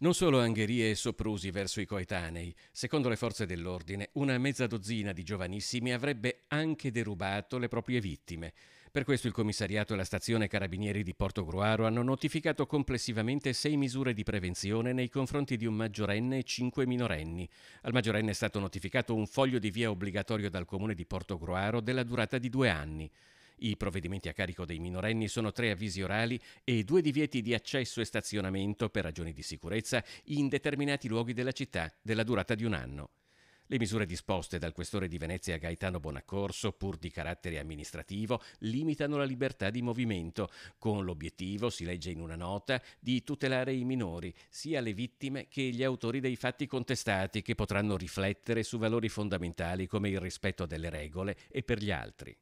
Non solo angherie e soprusi verso i coetanei, secondo le forze dell'ordine, una mezza dozzina di giovanissimi avrebbe anche derubato le proprie vittime. Per questo il commissariato e la stazione carabinieri di Porto Gruaro hanno notificato complessivamente sei misure di prevenzione nei confronti di un maggiorenne e cinque minorenni. Al maggiorenne è stato notificato un foglio di via obbligatorio dal comune di Porto Gruaro della durata di due anni. I provvedimenti a carico dei minorenni sono tre avvisi orali e due divieti di accesso e stazionamento per ragioni di sicurezza in determinati luoghi della città della durata di un anno. Le misure disposte dal questore di Venezia Gaetano Bonaccorso, pur di carattere amministrativo, limitano la libertà di movimento, con l'obiettivo, si legge in una nota, di tutelare i minori, sia le vittime che gli autori dei fatti contestati, che potranno riflettere su valori fondamentali come il rispetto delle regole e per gli altri.